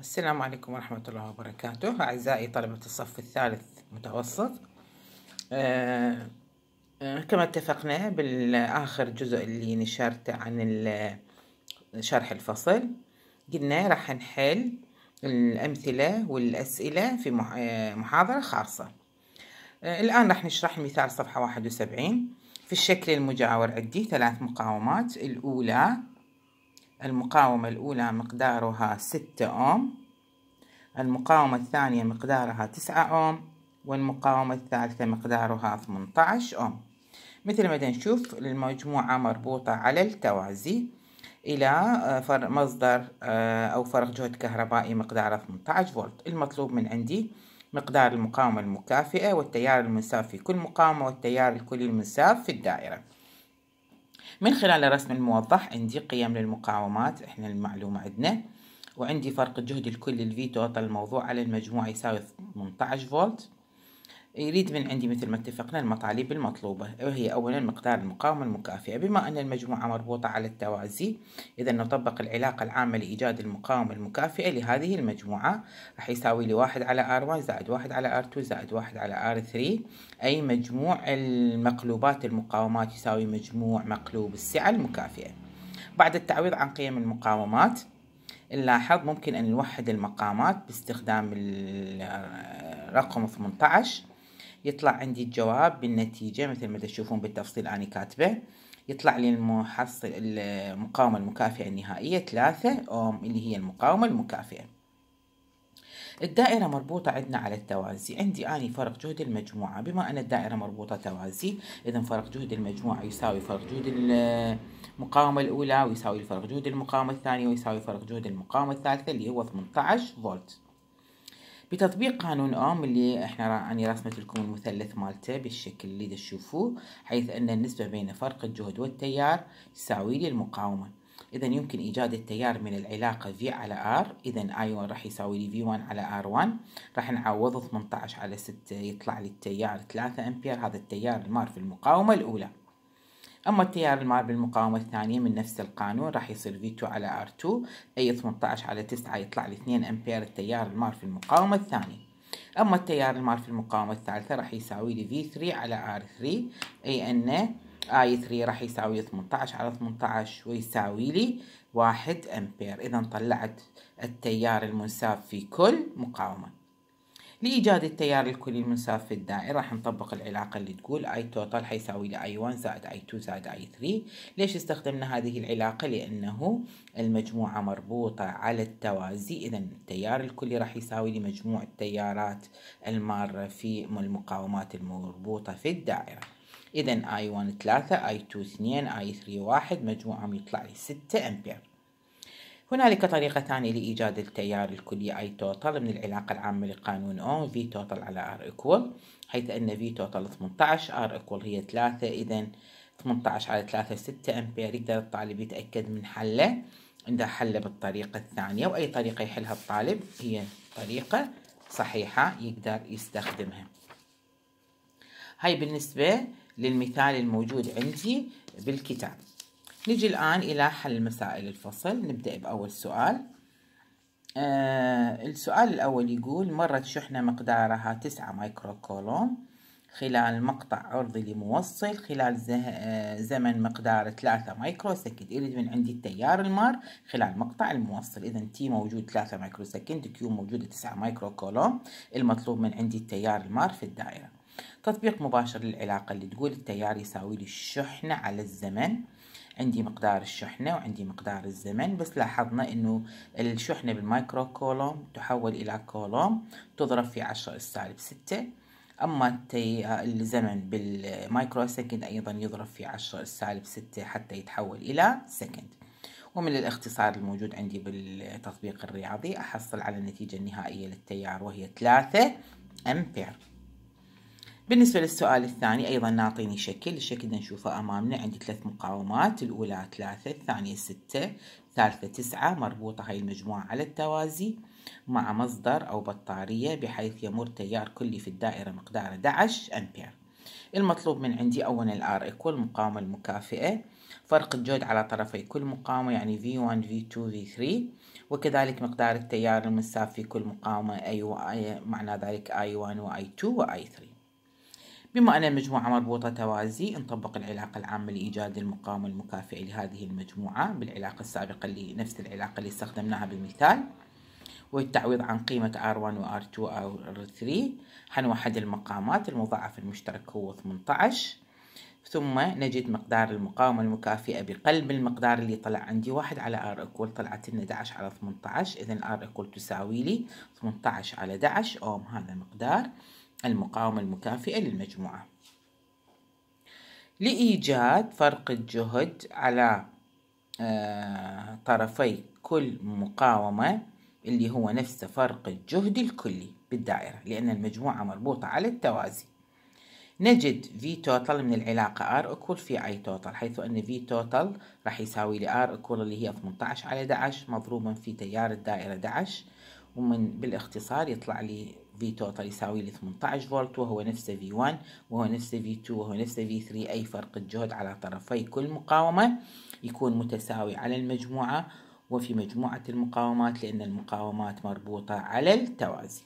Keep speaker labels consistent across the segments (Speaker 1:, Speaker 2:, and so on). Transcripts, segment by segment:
Speaker 1: السلام عليكم ورحمة الله وبركاته أعزائي طلبة الصف الثالث متوسط آه, آه، كما اتفقنا بالآخر جزء اللي نشرته عن شرح الفصل قلنا راح نحل الأمثلة والأسئلة في آه، محاضرة خاصة آه الآن راح نشرح المثال صفحة واحد وسبعين في الشكل المجاور عندي ثلاث مقاومات الأولى المقاومة الأولى مقدارها ستة أوم المقاومة الثانية مقدارها تسعة أوم والمقاومة الثالثة مقدارها 18 أوم مثل ما نشوف المجموعة مربوطة على التوازي إلى آه، مصدر آه، أو فرق جهد كهربائي مقداره 18 فولت المطلوب من عندي مقدار المقاومة المكافئة والتيار المنساب في كل مقاومة والتيار الكلي المنساب في الدائرة من خلال الرسم الموضح عندي قيم للمقاومات احنا المعلومة عندنا وعندي فرق الجهد الكلي الفي توتال الموضوع على المجموع يساوي 18 فولت يريد من عندي مثل ما اتفقنا المطالب المطلوبة وهي أولا مقدار المقاومة المكافئة بما أن المجموعة مربوطة على التوازي إذا نطبق العلاقة العامة لإيجاد المقاومة المكافئة لهذه المجموعة راح يساوي لي واحد على R1 زائد واحد على R2 زائد واحد على R3 أي مجموع المقلوبات المقاومات يساوي مجموع مقلوب السعة المكافئة بعد التعويض عن قيم المقاومات نلاحظ ممكن أن نوحد المقامات باستخدام الرقم 18 يطلع عندي الجواب بالنتيجة مثل ما تشوفون بالتفصيل أنا كاتبه يطلع لي المحصل المقاومة المكافئة النهائية ثلاثة أوم اللي هي المقاومة المكافئة الدائرة مربوطة عندنا على التوازي عندي أني فرق جهد المجموعة بما أن الدائرة مربوطة توازي إذا فرق جهد المجموعة يساوي فرق جهد المقاومة الأولى ويساوي فرق جهد المقاومة الثانية ويساوي فرق جهد المقاومة الثالثة اللي هو 18 فولت بتطبيق قانون اوم اللي احنا يعني رسمت لكم المثلث مالته بالشكل اللي تشوفوه حيث ان النسبه بين فرق الجهد والتيار تساوي لي المقاومه اذا يمكن ايجاد التيار من العلاقه في على ار اذا اي 1 راح يساوي لي في 1 على ار 1 راح نعوض 18 على 6 يطلع لي التيار 3 امبير هذا التيار المار في المقاومه الاولى أما التيار المار بالمقاومة الثانية من نفس القانون راح يصير V2 على R2 أي 18 على 9 يطلع لي 2 أمبير التيار المار في المقاومة الثانية أما التيار المار في المقاومة الثالثة راح يساوي لي V3 على R3 أي أن I3 راح يساوي 18 على 18 ويساوي لي 1 أمبير إذا طلعت التيار المنساب في كل مقاومة لإيجاد التيار الكلي المنساب في الدائرة راح نطبق العلاقة اللي تقول I total حيساوي لي I1 زائد I2 زائد I3 ليش استخدمنا هذه العلاقة لأنه المجموعة مربوطة على التوازي إذا التيار الكلي راح يساوي لي مجموع التيارات المارة في المقاومات المربوطة في الدائرة إذا I1 3 I2 2 I3 1 مجموعهم يطلع لي 6 أمبير هنالك طريقتان لإيجاد التيار الكلي أي توتال من العلاقة العامة لقانون أوم في توتال على ار ايكوال حيث أن في توتال 18 ار ايكوال هي 3 إذا 18 على 3 6 أمبير يقدر الطالب يتأكد من حله عند حله بالطريقة الثانية وأي طريقة يحلها الطالب هي طريقة صحيحة يقدر يستخدمها هاي بالنسبة للمثال الموجود عندي بالكتاب نجي الآن إلى حل مسائل الفصل نبدأ بأول سؤال آه السؤال الأول يقول مرت شحنة مقدارها تسعة مايكرو كولوم خلال مقطع عرضي لموصل خلال آه، زمن مقدار ثلاثة مايكرو سكند يريد من عندي التيار المار خلال مقطع الموصل اذا تي موجود ثلاثة مايكرو سكند كيو موجوده تسعة مايكرو كولوم المطلوب من عندي التيار المار في الدائره تطبيق مباشر للعلاقة اللي تقول التيار يساوي لي الشحنة على الزمن عندي مقدار الشحنة وعندي مقدار الزمن بس لاحظنا انه الشحنة بالمايكرو كولوم تحول الى كولوم تضرب في عشرة السالب ستة اما الزمن بالمايكرو سكند ايضا يضرب في عشرة السالب ستة حتى يتحول الى سكند ومن الاختصار الموجود عندي بالتطبيق الرياضي احصل على النتيجة النهائية للتيار وهي ثلاثة امبير بالنسبة للسؤال الثاني أيضا نعطيني شكل الشكل نشوفه أمامنا عندي ثلاث مقاومات الأولى ثلاثة الثانية ستة الثالثة تسعة مربوطة هاي المجموعة على التوازي مع مصدر أو بطارية بحيث يمر تيار كلي في الدائرة مقداره 11 أمبير المطلوب من عندي أولا الار ايكوال المقاومة المكافئة فرق الجهد على طرفي كل مقاومة يعني V1 V2 V3 وكذلك مقدار التيار المنساب في كل مقاومة أي معنى ذلك I1 و I2 و I3 بما أن المجموعة مربوطة توازي نطبق العلاقة العامة لإيجاد المقاومة المكافئة لهذه المجموعة بالعلاقة السابقة اللي نفس العلاقة اللي استخدمناها بالمثال والتعويض عن قيمة R1 و R2 و R3 حنوحد المقامات المضاعف المشترك هو 18 ثم نجد مقدار المقاومة المكافئة بقلب المقدار اللي طلع عندي واحد على R equal طلعت لنا 11 على 18 إذن R equal تساوي لي 18 على 11 أوم هذا مقدار المقاومة المكافئة للمجموعة لإيجاد فرق الجهد على آه، طرفي كل مقاومة اللي هو نفس فرق الجهد الكلي بالدائرة لأن المجموعة مربوطة على التوازي نجد V total من العلاقة R equal في I total حيث أن V total راح يساوي ل R equal اللي هي 18 على 11 مضروبا في تيار الدائرة 11 ومن بالاختصار يطلع لي في توتال يساوي لي 18 فولت وهو نفسه في 1 وهو نفسه في 2 وهو نفسه في 3 أي فرق الجهد على طرفي كل مقاومة يكون متساوي على المجموعة وفي مجموعة المقاومات لأن المقاومات مربوطة على التوازي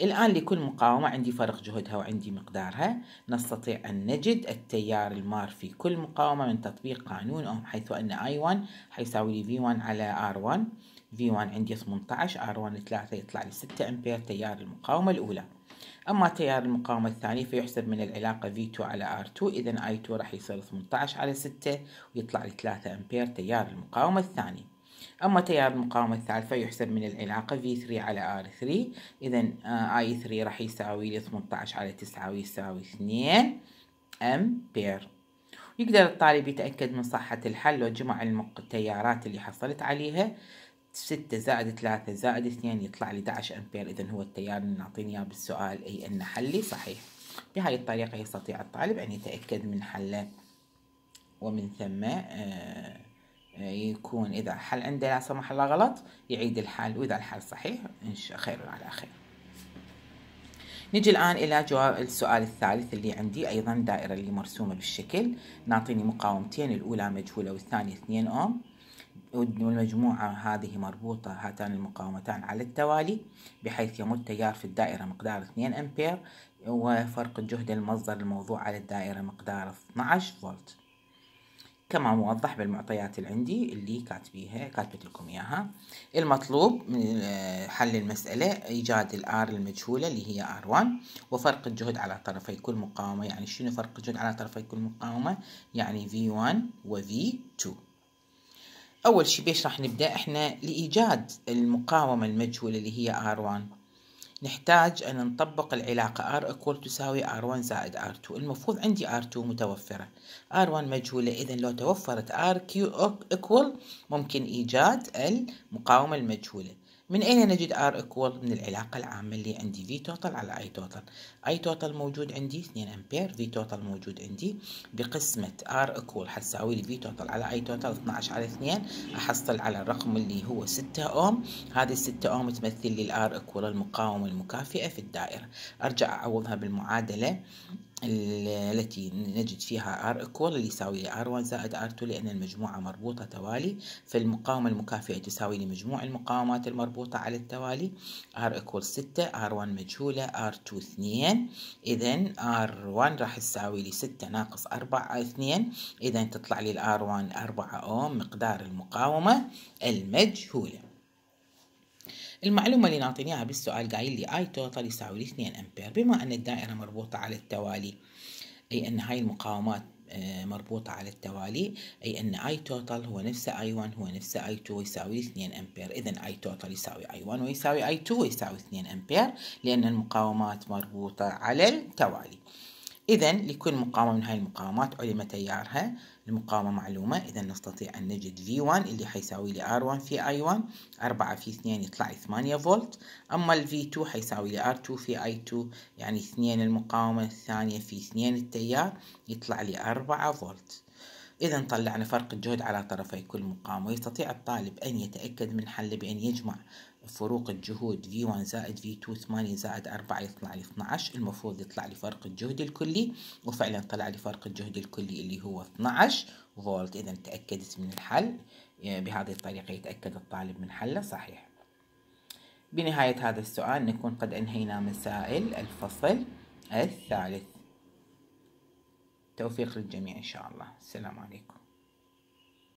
Speaker 1: الآن لكل مقاومة عندي فرق جهدها وعندي مقدارها نستطيع أن نجد التيار المار في كل مقاومة من تطبيق قانون أوم حيث أن I1 حيساوي لي V1 على R1 V1 عندي 18 R1 3 يطلع لي 6 أمبير تيار المقاومة الأولى أما تيار المقاومة الثاني فيحسب من العلاقة V2 على R2 إذا I2 راح يصير 18 على 6 ويطلع لي 3 أمبير تيار المقاومة الثاني أما تيار المقاومة الثالثة يحسب من العلاقة V3 على R3 إذا I3 راح يساوي لي 18 على 9 ويساوي 2 أمبير يقدر الطالب يتأكد من صحة الحل لو جمع التيارات اللي حصلت عليها ستة زائد ثلاثة زائد اثنين يطلع لي 11 أمبير إذا هو التيار اللي نعطيني إياه بالسؤال أي أن حلي صحيح بهاي الطريقة يستطيع الطالب أن يتأكد من حله ومن ثم آه، آه، يكون إذا حل عنده لا سمح الله غلط يعيد الحل وإذا الحل صحيح ان شاء خير على خير نجي الآن إلى جواب السؤال الثالث اللي عندي أيضا دائرة اللي مرسومة بالشكل نعطيني مقاومتين الأولى مجهولة والثانية 2 أوم والمجموعة هذه مربوطة هاتان المقاومتان على التوالي بحيث يمد تيار في الدائرة مقدار 2 أمبير وفرق الجهد المصدر الموضوع على الدائرة مقدار 12 فولت كما موضح بالمعطيات اللي عندي اللي كاتبيها كاتبت لكم اياها المطلوب من آه، حل المسألة ايجاد الار المجهولة اللي هي ار1 وفرق الجهد على طرفي كل مقاومة يعني شنو فرق الجهد على طرفي كل مقاومة يعني في 1 وفي تو 2 أول شي بيش راح نبدأ إحنا لإيجاد المقاومة المجهولة اللي هي R1 نحتاج أن نطبق العلاقة R equal تساوي R1 زائد R2 المفروض عندي R2 متوفرة R1 مجهولة إذا لو توفرت R Q equal ممكن إيجاد المقاومة المجهولة من أين نجد R equal من العلاقة العامة اللي عندي V total على I total I total موجود عندي 2 أمبير V total موجود عندي بقسمة R equal حتساوي لي V total على I total 12 على 2 أحصل على الرقم اللي هو 6 أوم هذه 6 أوم تمثل لي R equal المقاومة المكافئة في الدائرة أرجع أعوضها بالمعادلة التي نجد فيها R equal اللي يساوي لي R1 زائد R2 لأن المجموعة مربوطة توالي فالمقاومة المكافئة تساوي لمجموع المقاومات المربوطة على التوالي R equal 6 R1 مجهولة R2 2 إذا R1 راح تساوي لي 6 ناقص 4 2 إذا تطلع لي R1 4 أوم مقدار المقاومة المجهولة المعلومة اللي نعطيني إياها بالسؤال قايل لي اي توتال يساوي 2 امبير بما ان الدائرة مربوطة على التوالي اي ان هاي المقاومات آه، مربوطة على التوالي أي أن I total هو نفس I1 هو نفس I2 يساوي 2 أمبير إذا I total يساوي I1 ويساوي I2 ويساوي 2 أمبير لأن المقاومات مربوطة على التوالي إذا لكل مقاومة من هاي المقاومات علم تيارها المقاومة معلومة إذا نستطيع أن نجد V1 اللي حيساوي لي R1 في I1 4 في 2 يطلع 8 فولت أما ال V2 حيساوي لي R2 في I2 يعني 2 المقاومة الثانية في 2 التيار يطلع لي 4 فولت إذا طلعنا فرق الجهد على طرفي كل مقاومة ويستطيع الطالب أن يتأكد من حل بأن يجمع فروق الجهود V1 زائد V2 8 زائد 4 يطلع لي 12 المفروض يطلع لي فرق الجهد الكلي وفعلا طلع لي فرق الجهد الكلي اللي هو 12 فولت إذا تأكدت من الحل آه، بهذه الطريقة يتأكد الطالب من حله صحيح بنهاية هذا السؤال نكون قد أنهينا مسائل الفصل الثالث توفيق للجميع إن شاء الله السلام عليكم